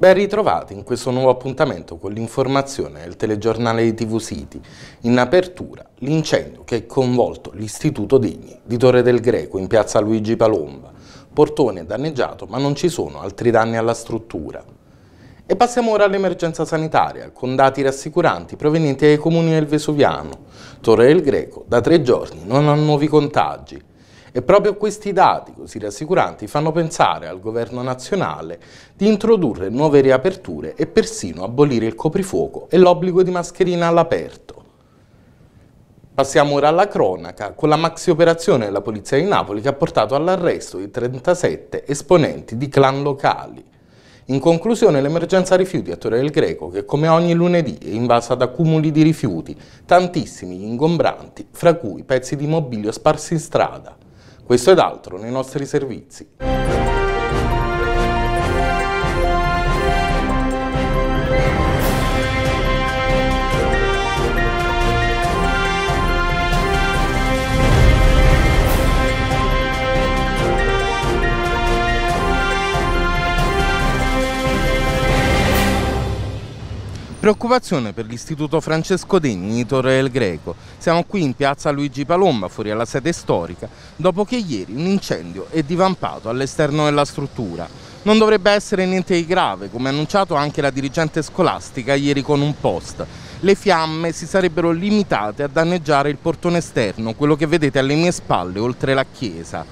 Ben ritrovati in questo nuovo appuntamento con l'informazione del telegiornale di TV City. In apertura l'incendio che ha coinvolto l'Istituto Degni di Torre del Greco in piazza Luigi Palomba. Portone danneggiato ma non ci sono altri danni alla struttura. E passiamo ora all'emergenza sanitaria, con dati rassicuranti provenienti dai comuni del Vesuviano. Torre del Greco da tre giorni non ha nuovi contagi. E proprio questi dati, così rassicuranti, fanno pensare al governo nazionale di introdurre nuove riaperture e persino abolire il coprifuoco e l'obbligo di mascherina all'aperto. Passiamo ora alla cronaca, con la maxi operazione della Polizia di Napoli che ha portato all'arresto di 37 esponenti di clan locali. In conclusione l'emergenza rifiuti a Torre del Greco che come ogni lunedì è invasa da cumuli di rifiuti, tantissimi ingombranti, fra cui pezzi di mobilio sparsi in strada. Questo ed altro nei nostri servizi. Preoccupazione per l'istituto Francesco Degni di Torre del Greco. Siamo qui in piazza Luigi Palomba, fuori alla sede storica, dopo che ieri un incendio è divampato all'esterno della struttura. Non dovrebbe essere niente di grave, come ha annunciato anche la dirigente scolastica ieri con un post. Le fiamme si sarebbero limitate a danneggiare il portone esterno, quello che vedete alle mie spalle oltre la chiesa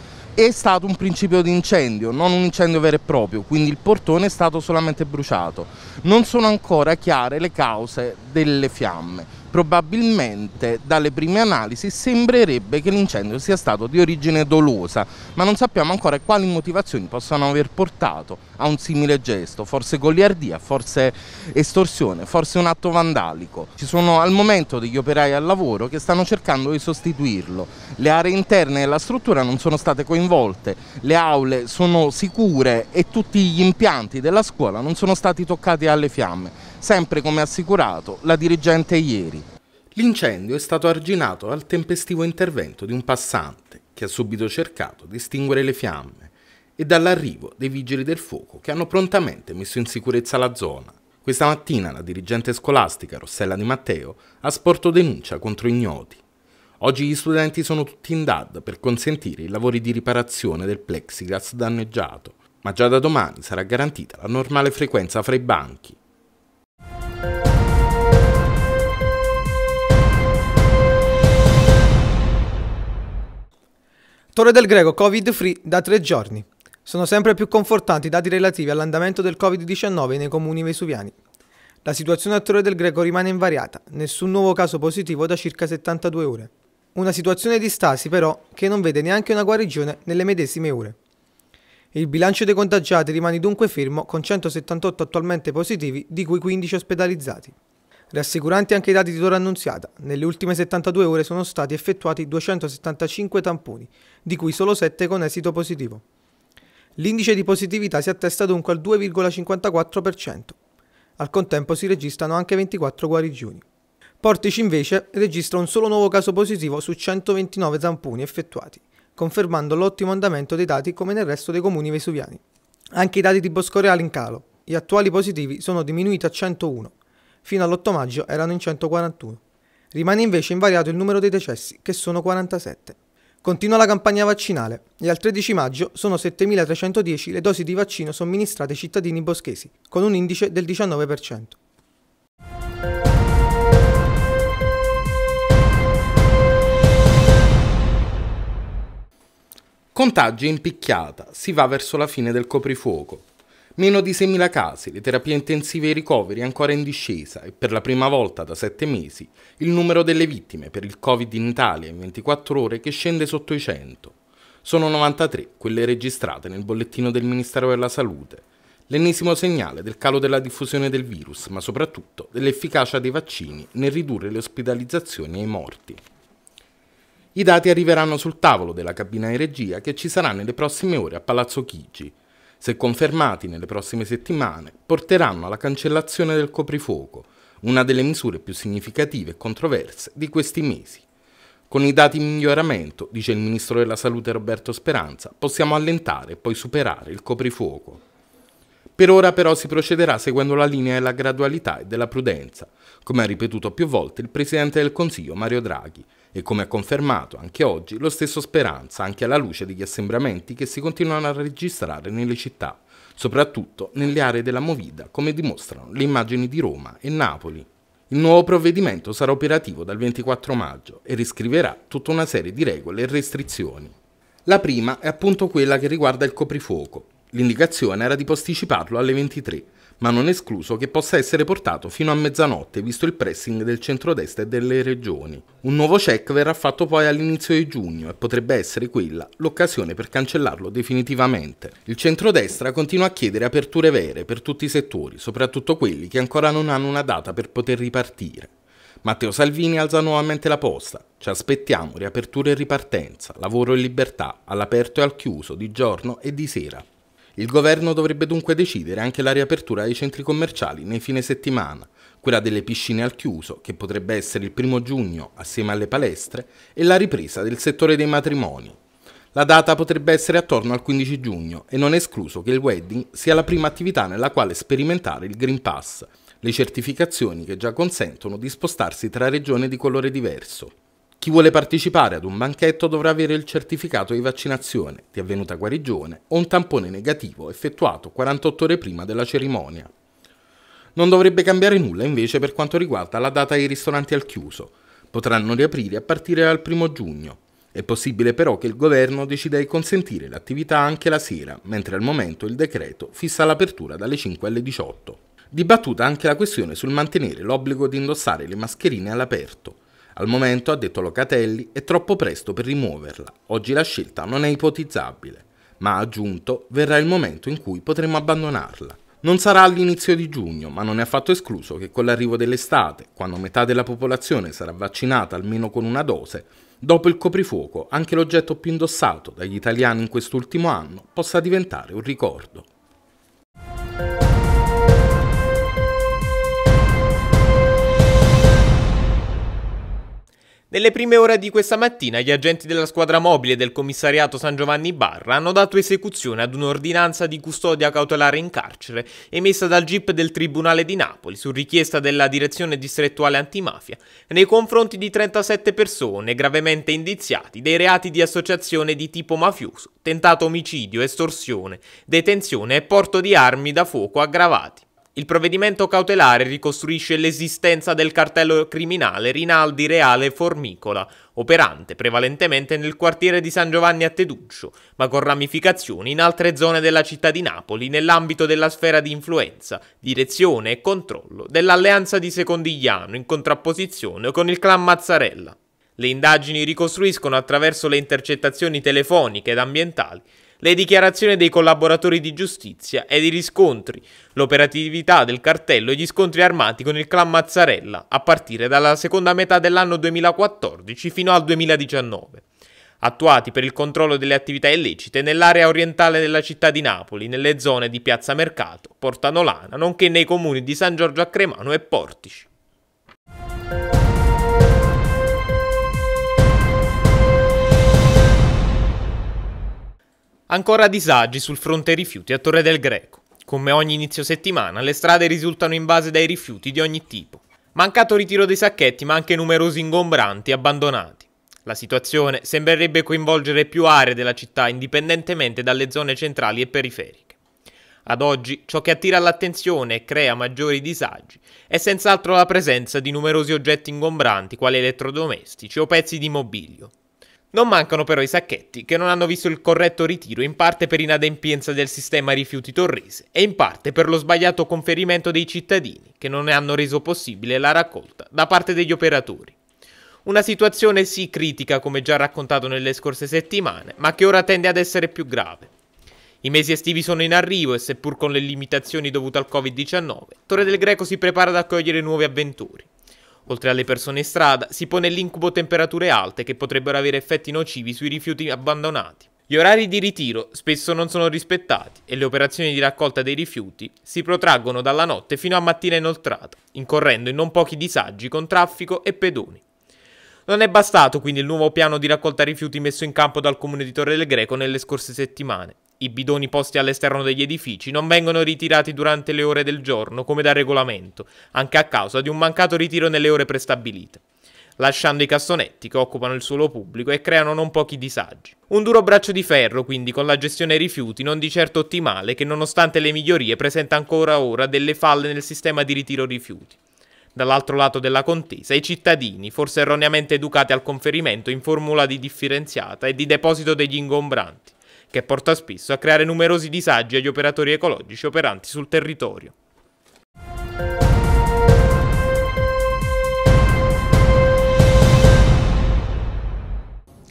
è stato un principio di incendio, non un incendio vero e proprio, quindi il portone è stato solamente bruciato. Non sono ancora chiare le cause delle fiamme. Probabilmente dalle prime analisi sembrerebbe che l'incendio sia stato di origine dolosa, ma non sappiamo ancora quali motivazioni possano aver portato a un simile gesto, forse goliardia, forse estorsione, forse un atto vandalico. Ci sono al momento degli operai al lavoro che stanno cercando di sostituirlo. Le aree interne della struttura non sono state coinvolte, le aule sono sicure e tutti gli impianti della scuola non sono stati toccati alle fiamme sempre come assicurato la dirigente ieri. L'incendio è stato arginato dal tempestivo intervento di un passante che ha subito cercato di estinguere le fiamme e dall'arrivo dei vigili del fuoco che hanno prontamente messo in sicurezza la zona. Questa mattina la dirigente scolastica Rossella Di Matteo ha sporto denuncia contro ignoti. Oggi gli studenti sono tutti in DAD per consentire i lavori di riparazione del plexiglass danneggiato, ma già da domani sarà garantita la normale frequenza fra i banchi. Torre del Greco Covid free da tre giorni. Sono sempre più confortanti i dati relativi all'andamento del Covid-19 nei comuni vesuviani. La situazione a Torre del Greco rimane invariata, nessun nuovo caso positivo da circa 72 ore. Una situazione di stasi però che non vede neanche una guarigione nelle medesime ore. Il bilancio dei contagiati rimane dunque fermo con 178 attualmente positivi, di cui 15 ospedalizzati. Rassicuranti anche i dati di Tora Annunziata, nelle ultime 72 ore sono stati effettuati 275 tamponi, di cui solo 7 con esito positivo. L'indice di positività si attesta dunque al 2,54%. Al contempo si registrano anche 24 guarigioni. Portici invece registra un solo nuovo caso positivo su 129 tamponi effettuati, confermando l'ottimo andamento dei dati come nel resto dei comuni vesuviani. Anche i dati di Boscoreale in calo. Gli attuali positivi sono diminuiti a 101, fino all'8 maggio erano in 141. Rimane invece invariato il numero dei decessi, che sono 47. Continua la campagna vaccinale e al 13 maggio sono 7.310 le dosi di vaccino somministrate ai cittadini boschesi, con un indice del 19%. Contagi in picchiata, si va verso la fine del coprifuoco. Meno di 6.000 casi, le terapie intensive e i ricoveri ancora in discesa e per la prima volta da 7 mesi il numero delle vittime per il Covid in Italia in 24 ore che scende sotto i 100. Sono 93 quelle registrate nel bollettino del Ministero della Salute. L'ennesimo segnale del calo della diffusione del virus, ma soprattutto dell'efficacia dei vaccini nel ridurre le ospedalizzazioni e i morti. I dati arriveranno sul tavolo della cabina di regia che ci sarà nelle prossime ore a Palazzo Chigi se confermati nelle prossime settimane, porteranno alla cancellazione del coprifuoco, una delle misure più significative e controverse di questi mesi. Con i dati in miglioramento, dice il Ministro della Salute Roberto Speranza, possiamo allentare e poi superare il coprifuoco. Per ora però si procederà seguendo la linea della gradualità e della prudenza, come ha ripetuto più volte il Presidente del Consiglio Mario Draghi, e come ha confermato anche oggi lo stesso Speranza, anche alla luce degli assembramenti che si continuano a registrare nelle città, soprattutto nelle aree della Movida, come dimostrano le immagini di Roma e Napoli. Il nuovo provvedimento sarà operativo dal 24 maggio e riscriverà tutta una serie di regole e restrizioni. La prima è appunto quella che riguarda il coprifuoco. L'indicazione era di posticiparlo alle 23, ma non è escluso che possa essere portato fino a mezzanotte visto il pressing del centrodestra e delle regioni. Un nuovo check verrà fatto poi all'inizio di giugno e potrebbe essere quella l'occasione per cancellarlo definitivamente. Il centrodestra continua a chiedere aperture vere per tutti i settori, soprattutto quelli che ancora non hanno una data per poter ripartire. Matteo Salvini alza nuovamente la posta. Ci aspettiamo riaperture e ripartenza, lavoro e libertà, all'aperto e al chiuso, di giorno e di sera. Il governo dovrebbe dunque decidere anche la riapertura dei centri commerciali nei fine settimana, quella delle piscine al chiuso, che potrebbe essere il primo giugno assieme alle palestre, e la ripresa del settore dei matrimoni. La data potrebbe essere attorno al 15 giugno e non è escluso che il wedding sia la prima attività nella quale sperimentare il Green Pass, le certificazioni che già consentono di spostarsi tra regioni di colore diverso. Chi vuole partecipare ad un banchetto dovrà avere il certificato di vaccinazione, di avvenuta guarigione o un tampone negativo effettuato 48 ore prima della cerimonia. Non dovrebbe cambiare nulla invece per quanto riguarda la data dei ristoranti al chiuso. Potranno riaprire a partire dal 1 giugno. È possibile però che il governo decida di consentire l'attività anche la sera, mentre al momento il decreto fissa l'apertura dalle 5 alle 18. Dibattuta anche la questione sul mantenere l'obbligo di indossare le mascherine all'aperto. Al momento, ha detto Locatelli, è troppo presto per rimuoverla. Oggi la scelta non è ipotizzabile, ma ha aggiunto verrà il momento in cui potremo abbandonarla. Non sarà all'inizio di giugno, ma non è affatto escluso che con l'arrivo dell'estate, quando metà della popolazione sarà vaccinata almeno con una dose, dopo il coprifuoco anche l'oggetto più indossato dagli italiani in quest'ultimo anno possa diventare un ricordo. Nelle prime ore di questa mattina gli agenti della squadra mobile del commissariato San Giovanni Barra hanno dato esecuzione ad un'ordinanza di custodia cautelare in carcere emessa dal GIP del Tribunale di Napoli su richiesta della Direzione Distrettuale Antimafia nei confronti di 37 persone gravemente indiziati dei reati di associazione di tipo mafioso, tentato omicidio, estorsione, detenzione e porto di armi da fuoco aggravati. Il provvedimento cautelare ricostruisce l'esistenza del cartello criminale Rinaldi Reale Formicola, operante prevalentemente nel quartiere di San Giovanni a Teduccio, ma con ramificazioni in altre zone della città di Napoli nell'ambito della sfera di influenza, direzione e controllo dell'alleanza di Secondigliano in contrapposizione con il clan Mazzarella. Le indagini ricostruiscono attraverso le intercettazioni telefoniche ed ambientali le dichiarazioni dei collaboratori di giustizia ed i riscontri, l'operatività del cartello e gli scontri armati con il clan Mazzarella, a partire dalla seconda metà dell'anno 2014 fino al 2019 attuati per il controllo delle attività illecite nell'area orientale della città di Napoli, nelle zone di Piazza Mercato, Porta Nolana, nonché nei comuni di San Giorgio a Cremano e Portici. Ancora disagi sul fronte rifiuti a Torre del Greco. Come ogni inizio settimana, le strade risultano invase dai rifiuti di ogni tipo. Mancato ritiro dei sacchetti, ma anche numerosi ingombranti abbandonati. La situazione sembrerebbe coinvolgere più aree della città indipendentemente dalle zone centrali e periferiche. Ad oggi, ciò che attira l'attenzione e crea maggiori disagi è senz'altro la presenza di numerosi oggetti ingombranti quali elettrodomestici o pezzi di mobilio, non mancano però i sacchetti, che non hanno visto il corretto ritiro in parte per inadempienza del sistema rifiuti torrese e in parte per lo sbagliato conferimento dei cittadini, che non ne hanno reso possibile la raccolta da parte degli operatori. Una situazione sì critica come già raccontato nelle scorse settimane, ma che ora tende ad essere più grave. I mesi estivi sono in arrivo e seppur con le limitazioni dovute al Covid-19, Torre del Greco si prepara ad accogliere nuovi avventori. Oltre alle persone in strada, si pone l'incubo temperature alte che potrebbero avere effetti nocivi sui rifiuti abbandonati. Gli orari di ritiro spesso non sono rispettati e le operazioni di raccolta dei rifiuti si protraggono dalla notte fino a mattina inoltrata, incorrendo in non pochi disagi con traffico e pedoni. Non è bastato quindi il nuovo piano di raccolta rifiuti messo in campo dal comune di Torre del Greco nelle scorse settimane, i bidoni posti all'esterno degli edifici non vengono ritirati durante le ore del giorno come da regolamento, anche a causa di un mancato ritiro nelle ore prestabilite lasciando i cassonetti che occupano il suolo pubblico e creano non pochi disagi. Un duro braccio di ferro quindi con la gestione rifiuti non di certo ottimale che nonostante le migliorie presenta ancora ora delle falle nel sistema di ritiro rifiuti. Dall'altro lato della contesa i cittadini, forse erroneamente educati al conferimento in formula di differenziata e di deposito degli ingombranti che porta spesso a creare numerosi disagi agli operatori ecologici operanti sul territorio.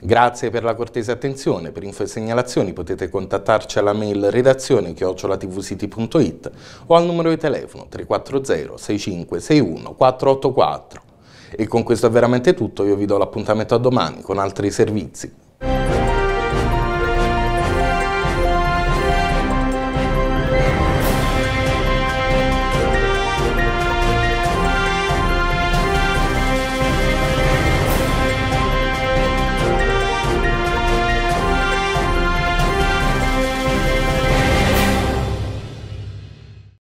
Grazie per la cortese attenzione, per info e segnalazioni potete contattarci alla mail redazione chiocciolatvcity.it o al numero di telefono 340 6561 484. E con questo è veramente tutto, io vi do l'appuntamento a domani con altri servizi.